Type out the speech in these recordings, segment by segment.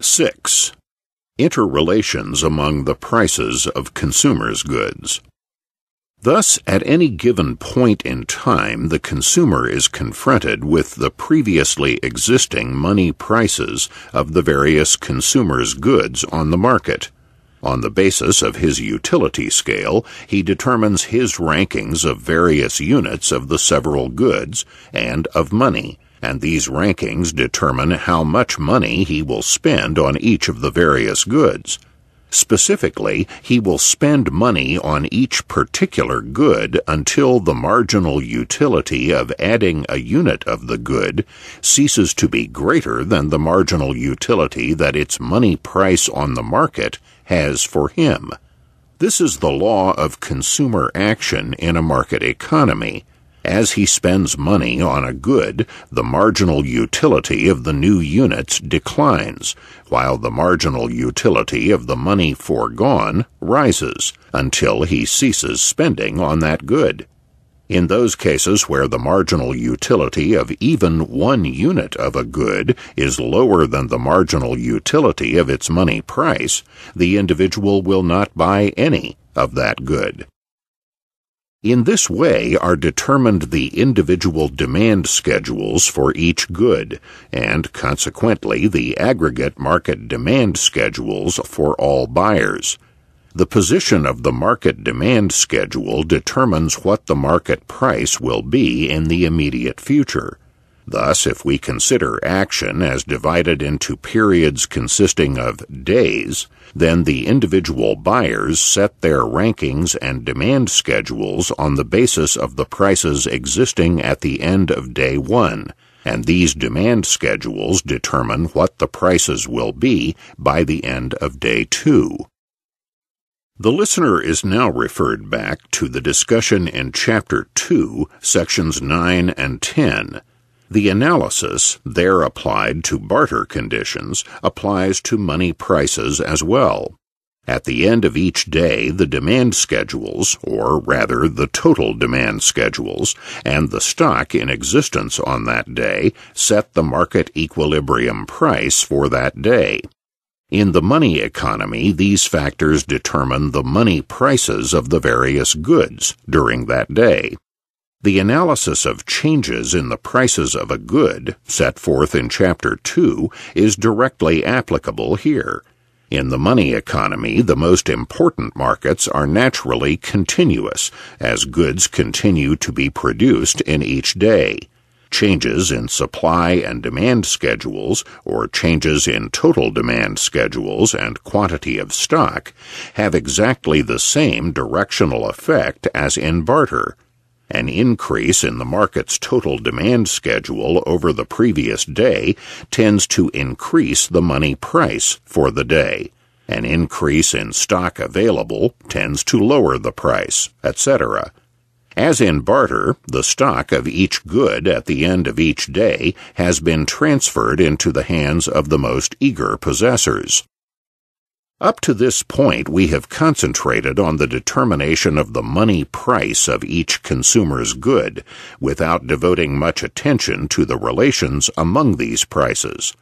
6. Interrelations among the prices of consumers' goods. Thus, at any given point in time, the consumer is confronted with the previously existing money prices of the various consumers' goods on the market. On the basis of his utility scale, he determines his rankings of various units of the several goods and of money and these rankings determine how much money he will spend on each of the various goods. Specifically, he will spend money on each particular good until the marginal utility of adding a unit of the good ceases to be greater than the marginal utility that its money price on the market has for him. This is the law of consumer action in a market economy as he spends money on a good, the marginal utility of the new units declines, while the marginal utility of the money foregone rises until he ceases spending on that good. In those cases where the marginal utility of even one unit of a good is lower than the marginal utility of its money price, the individual will not buy any of that good. In this way are determined the individual demand schedules for each good, and consequently the aggregate market demand schedules for all buyers. The position of the market demand schedule determines what the market price will be in the immediate future. Thus, if we consider action as divided into periods consisting of days, then the individual buyers set their rankings and demand schedules on the basis of the prices existing at the end of day one, and these demand schedules determine what the prices will be by the end of day two. The listener is now referred back to the discussion in Chapter 2, Sections 9 and 10 the analysis there applied to barter conditions applies to money prices as well. At the end of each day, the demand schedules, or rather the total demand schedules, and the stock in existence on that day set the market equilibrium price for that day. In the money economy, these factors determine the money prices of the various goods during that day. The analysis of changes in the prices of a good, set forth in Chapter 2, is directly applicable here. In the money economy, the most important markets are naturally continuous, as goods continue to be produced in each day. Changes in supply and demand schedules, or changes in total demand schedules and quantity of stock, have exactly the same directional effect as in barter. An increase in the market's total demand schedule over the previous day tends to increase the money price for the day. An increase in stock available tends to lower the price, etc. As in barter, the stock of each good at the end of each day has been transferred into the hands of the most eager possessors. Up to this point, we have concentrated on the determination of the money price of each consumer's good without devoting much attention to the relations among these prices.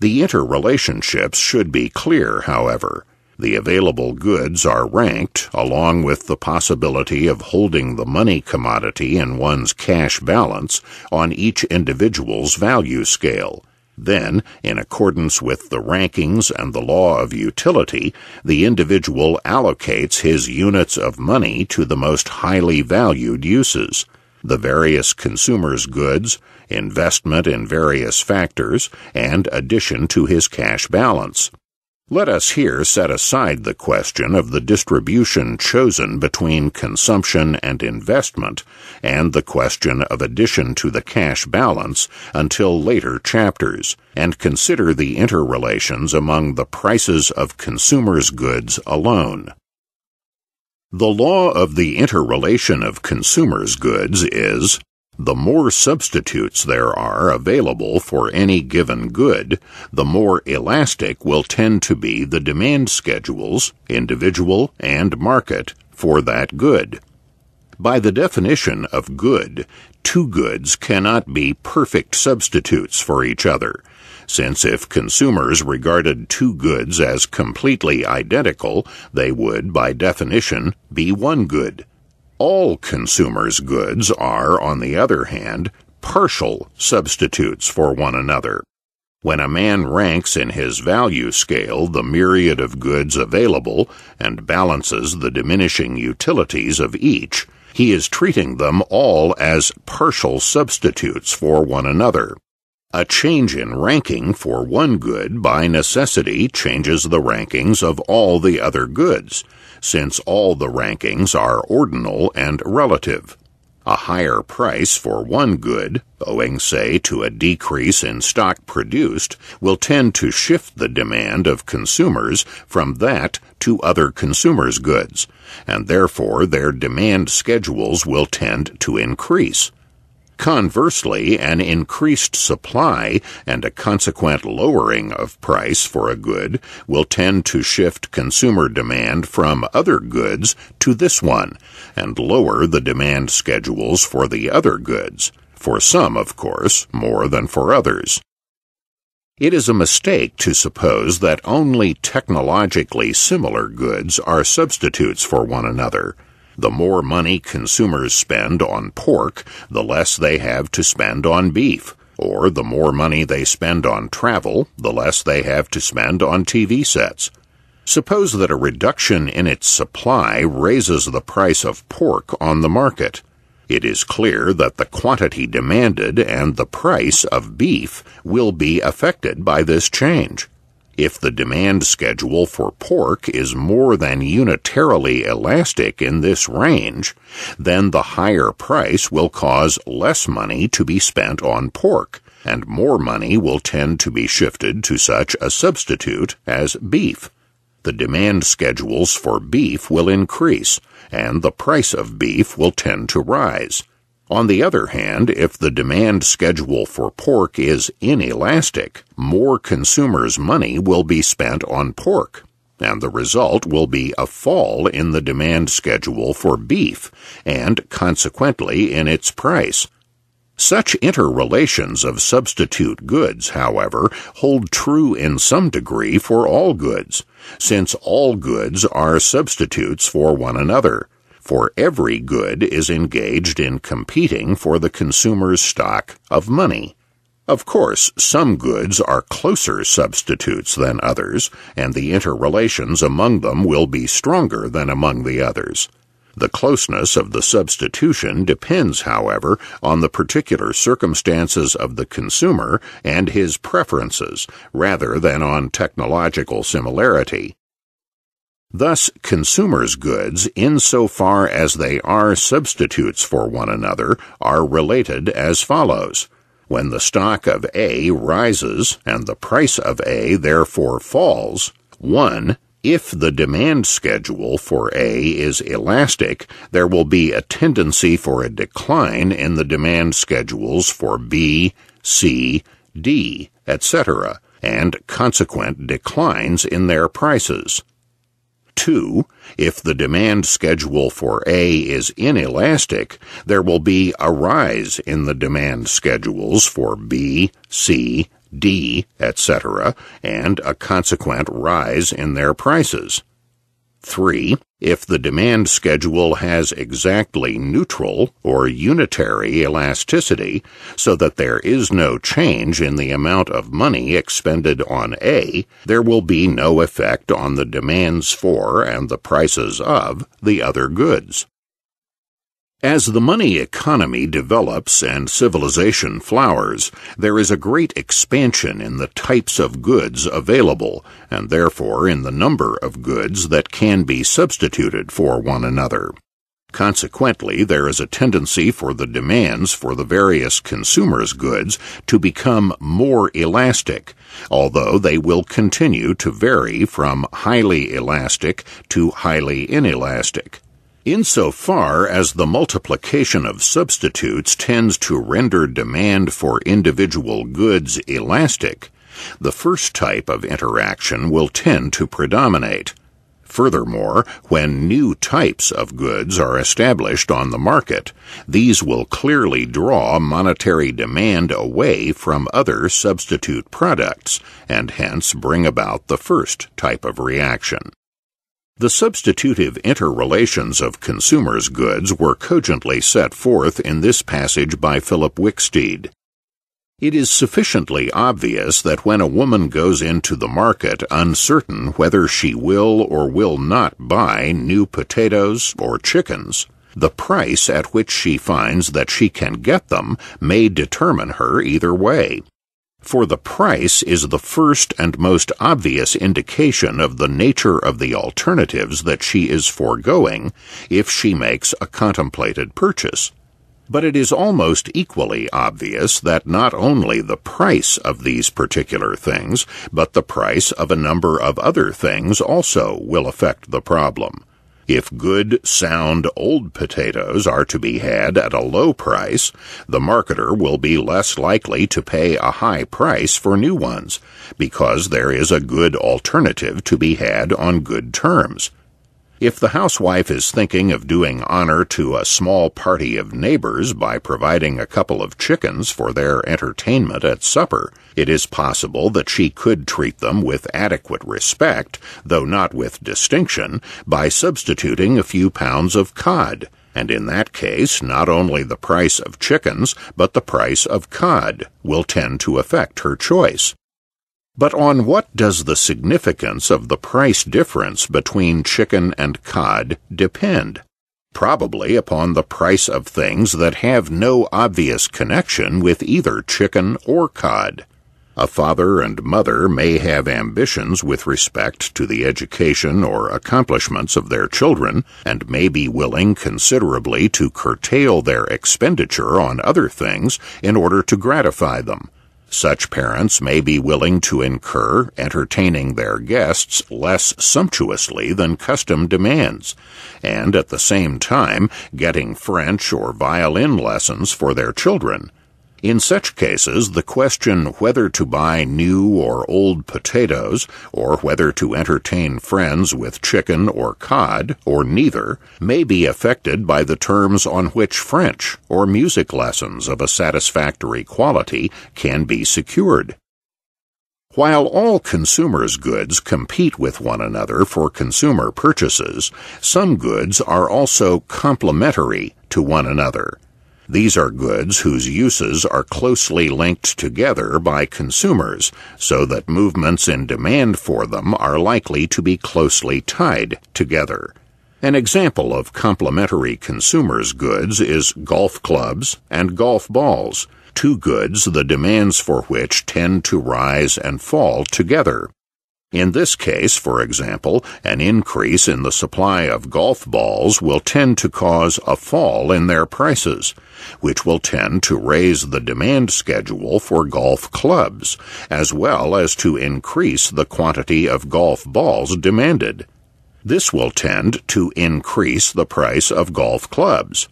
The interrelationships should be clear, however. The available goods are ranked along with the possibility of holding the money commodity in one's cash balance on each individual's value scale. Then, in accordance with the rankings and the law of utility, the individual allocates his units of money to the most highly valued uses. The various consumer's goods, investment in various factors, and addition to his cash balance. Let us here set aside the question of the distribution chosen between consumption and investment and the question of addition to the cash balance until later chapters and consider the interrelations among the prices of consumers' goods alone. The law of the interrelation of consumers' goods is the more substitutes there are available for any given good, the more elastic will tend to be the demand schedules, individual and market, for that good. By the definition of good, two goods cannot be perfect substitutes for each other, since if consumers regarded two goods as completely identical, they would, by definition, be one good. All consumers' goods are, on the other hand, partial substitutes for one another. When a man ranks in his value scale the myriad of goods available and balances the diminishing utilities of each, he is treating them all as partial substitutes for one another. A change in ranking for one good by necessity changes the rankings of all the other goods, since all the rankings are ordinal and relative. A higher price for one good, owing, say, to a decrease in stock produced, will tend to shift the demand of consumers from that to other consumers' goods, and therefore their demand schedules will tend to increase. Conversely, an increased supply and a consequent lowering of price for a good will tend to shift consumer demand from other goods to this one and lower the demand schedules for the other goods. For some, of course, more than for others. It is a mistake to suppose that only technologically similar goods are substitutes for one another. The more money consumers spend on pork, the less they have to spend on beef. Or the more money they spend on travel, the less they have to spend on TV sets. Suppose that a reduction in its supply raises the price of pork on the market. It is clear that the quantity demanded and the price of beef will be affected by this change. If the demand schedule for pork is more than unitarily elastic in this range, then the higher price will cause less money to be spent on pork, and more money will tend to be shifted to such a substitute as beef. The demand schedules for beef will increase, and the price of beef will tend to rise. On the other hand, if the demand schedule for pork is inelastic, more consumers' money will be spent on pork, and the result will be a fall in the demand schedule for beef, and consequently in its price. Such interrelations of substitute goods, however, hold true in some degree for all goods, since all goods are substitutes for one another for every good is engaged in competing for the consumer's stock of money. Of course, some goods are closer substitutes than others, and the interrelations among them will be stronger than among the others. The closeness of the substitution depends, however, on the particular circumstances of the consumer and his preferences, rather than on technological similarity. Thus, consumers' goods, insofar as they are substitutes for one another, are related as follows. When the stock of A rises and the price of A therefore falls, 1. If the demand schedule for A is elastic, there will be a tendency for a decline in the demand schedules for B, C, D, etc., and consequent declines in their prices. 2. If the demand schedule for A is inelastic, there will be a rise in the demand schedules for B, C, D, etc., and a consequent rise in their prices. 3. If the demand schedule has exactly neutral or unitary elasticity, so that there is no change in the amount of money expended on A, there will be no effect on the demands for and the prices of the other goods. As the money economy develops and civilization flowers, there is a great expansion in the types of goods available, and therefore in the number of goods that can be substituted for one another. Consequently, there is a tendency for the demands for the various consumers' goods to become more elastic, although they will continue to vary from highly elastic to highly inelastic. Insofar as the multiplication of substitutes tends to render demand for individual goods elastic, the first type of interaction will tend to predominate. Furthermore, when new types of goods are established on the market, these will clearly draw monetary demand away from other substitute products and hence bring about the first type of reaction. The substitutive interrelations of consumers' goods were cogently set forth in this passage by Philip Wicksteed. It is sufficiently obvious that when a woman goes into the market uncertain whether she will or will not buy new potatoes or chickens, the price at which she finds that she can get them may determine her either way. For the price is the first and most obvious indication of the nature of the alternatives that she is foregoing if she makes a contemplated purchase. But it is almost equally obvious that not only the price of these particular things, but the price of a number of other things also will affect the problem. If good, sound, old potatoes are to be had at a low price, the marketer will be less likely to pay a high price for new ones, because there is a good alternative to be had on good terms. If the housewife is thinking of doing honor to a small party of neighbors by providing a couple of chickens for their entertainment at supper, it is possible that she could treat them with adequate respect, though not with distinction, by substituting a few pounds of cod. And in that case, not only the price of chickens, but the price of cod will tend to affect her choice. But on what does the significance of the price difference between chicken and cod depend? Probably upon the price of things that have no obvious connection with either chicken or cod. A father and mother may have ambitions with respect to the education or accomplishments of their children and may be willing considerably to curtail their expenditure on other things in order to gratify them. Such parents may be willing to incur entertaining their guests less sumptuously than custom demands, and at the same time getting French or violin lessons for their children in such cases, the question whether to buy new or old potatoes, or whether to entertain friends with chicken or cod, or neither, may be affected by the terms on which French or music lessons of a satisfactory quality can be secured. While all consumers' goods compete with one another for consumer purchases, some goods are also complementary to one another. These are goods whose uses are closely linked together by consumers, so that movements in demand for them are likely to be closely tied together. An example of complementary consumers' goods is golf clubs and golf balls, two goods the demands for which tend to rise and fall together. In this case, for example, an increase in the supply of golf balls will tend to cause a fall in their prices, which will tend to raise the demand schedule for golf clubs, as well as to increase the quantity of golf balls demanded. This will tend to increase the price of golf clubs.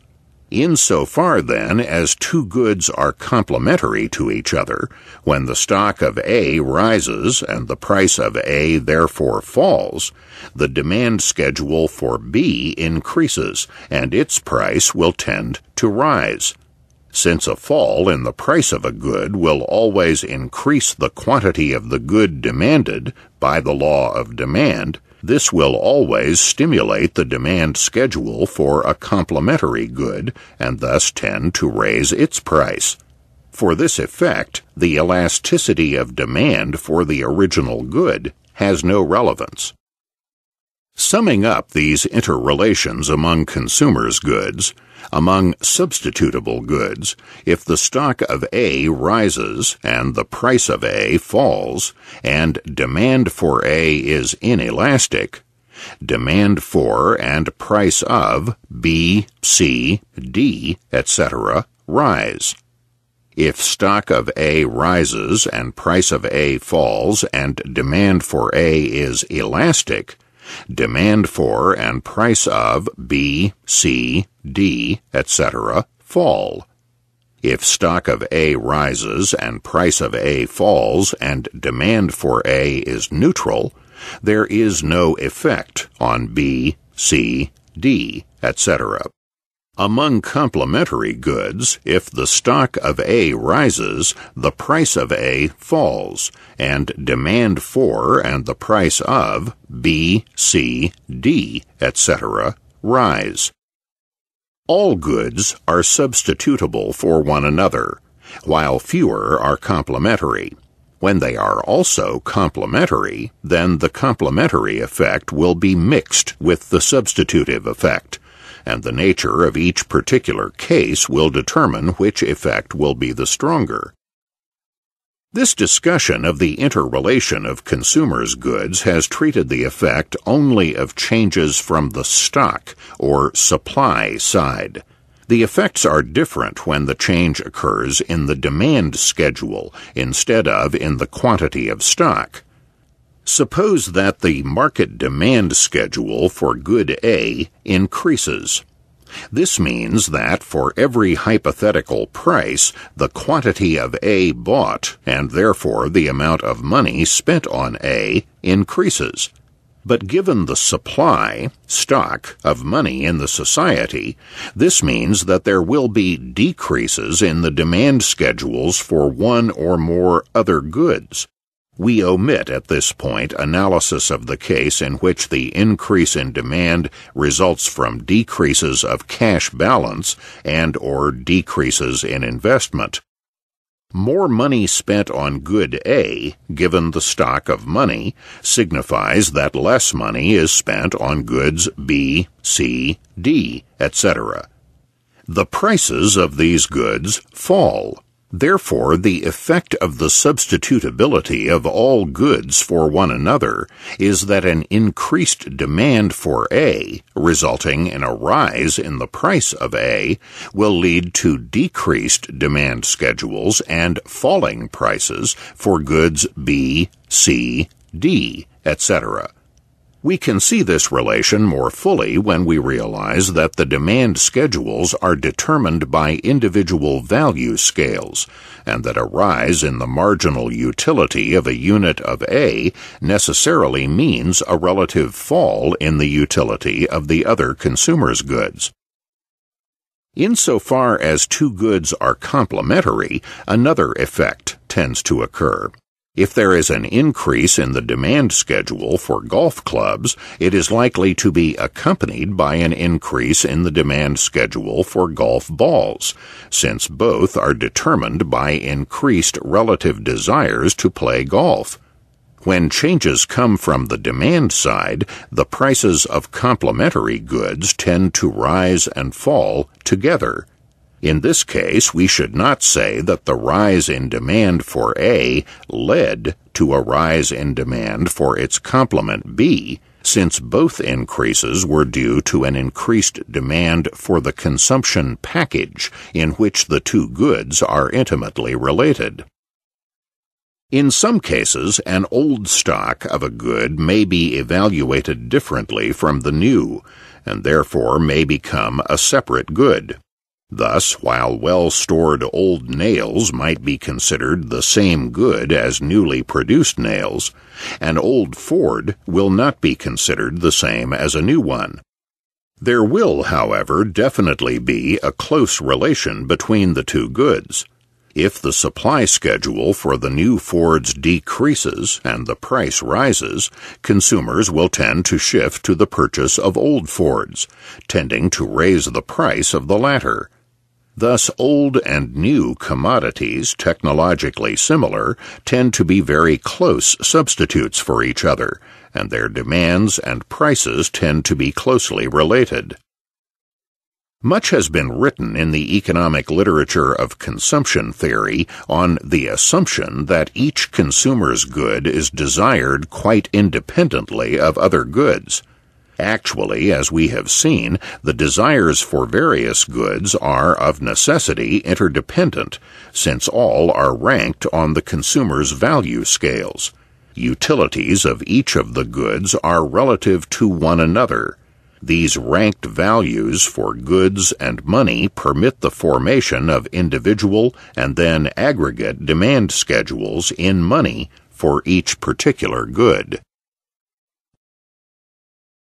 Insofar, then, as two goods are complementary to each other, when the stock of A rises and the price of A therefore falls, the demand schedule for B increases and its price will tend to rise. Since a fall in the price of a good will always increase the quantity of the good demanded by the law of demand, this will always stimulate the demand schedule for a complementary good and thus tend to raise its price. For this effect, the elasticity of demand for the original good has no relevance. Summing up these interrelations among consumers' goods, among substitutable goods, if the stock of A rises and the price of A falls, and demand for A is inelastic, demand for and price of B, C, D, etc. rise. If stock of A rises and price of A falls and demand for A is elastic, Demand for and price of B, C, D, etc. fall. If stock of A rises and price of A falls and demand for A is neutral, there is no effect on B, C, D, etc. Among complementary goods, if the stock of A rises, the price of A falls, and demand for and the price of B, C, D, etc. rise. All goods are substitutable for one another, while fewer are complementary. When they are also complementary, then the complementary effect will be mixed with the substitutive effect and the nature of each particular case will determine which effect will be the stronger. This discussion of the interrelation of consumers' goods has treated the effect only of changes from the stock or supply side. The effects are different when the change occurs in the demand schedule instead of in the quantity of stock. Suppose that the market demand schedule for good A increases. This means that for every hypothetical price, the quantity of A bought, and therefore the amount of money spent on A, increases. But given the supply, stock, of money in the society, this means that there will be decreases in the demand schedules for one or more other goods we omit at this point analysis of the case in which the increase in demand results from decreases of cash balance and or decreases in investment. More money spent on good A, given the stock of money, signifies that less money is spent on goods B, C, D, etc. The prices of these goods fall. Therefore, the effect of the substitutability of all goods for one another is that an increased demand for A, resulting in a rise in the price of A, will lead to decreased demand schedules and falling prices for goods B, C, D, etc we can see this relation more fully when we realize that the demand schedules are determined by individual value scales, and that a rise in the marginal utility of a unit of A necessarily means a relative fall in the utility of the other consumer's goods. Insofar as two goods are complementary, another effect tends to occur. If there is an increase in the demand schedule for golf clubs, it is likely to be accompanied by an increase in the demand schedule for golf balls, since both are determined by increased relative desires to play golf. When changes come from the demand side, the prices of complementary goods tend to rise and fall together. In this case, we should not say that the rise in demand for A led to a rise in demand for its complement B, since both increases were due to an increased demand for the consumption package in which the two goods are intimately related. In some cases, an old stock of a good may be evaluated differently from the new, and therefore may become a separate good. Thus, while well stored old nails might be considered the same good as newly produced nails, an old Ford will not be considered the same as a new one. There will, however, definitely be a close relation between the two goods. If the supply schedule for the new Fords decreases and the price rises, consumers will tend to shift to the purchase of old Fords, tending to raise the price of the latter Thus, old and new commodities, technologically similar, tend to be very close substitutes for each other, and their demands and prices tend to be closely related. Much has been written in the economic literature of consumption theory on the assumption that each consumer's good is desired quite independently of other goods. Actually, as we have seen, the desires for various goods are, of necessity, interdependent, since all are ranked on the consumer's value scales. Utilities of each of the goods are relative to one another. These ranked values for goods and money permit the formation of individual and then aggregate demand schedules in money for each particular good.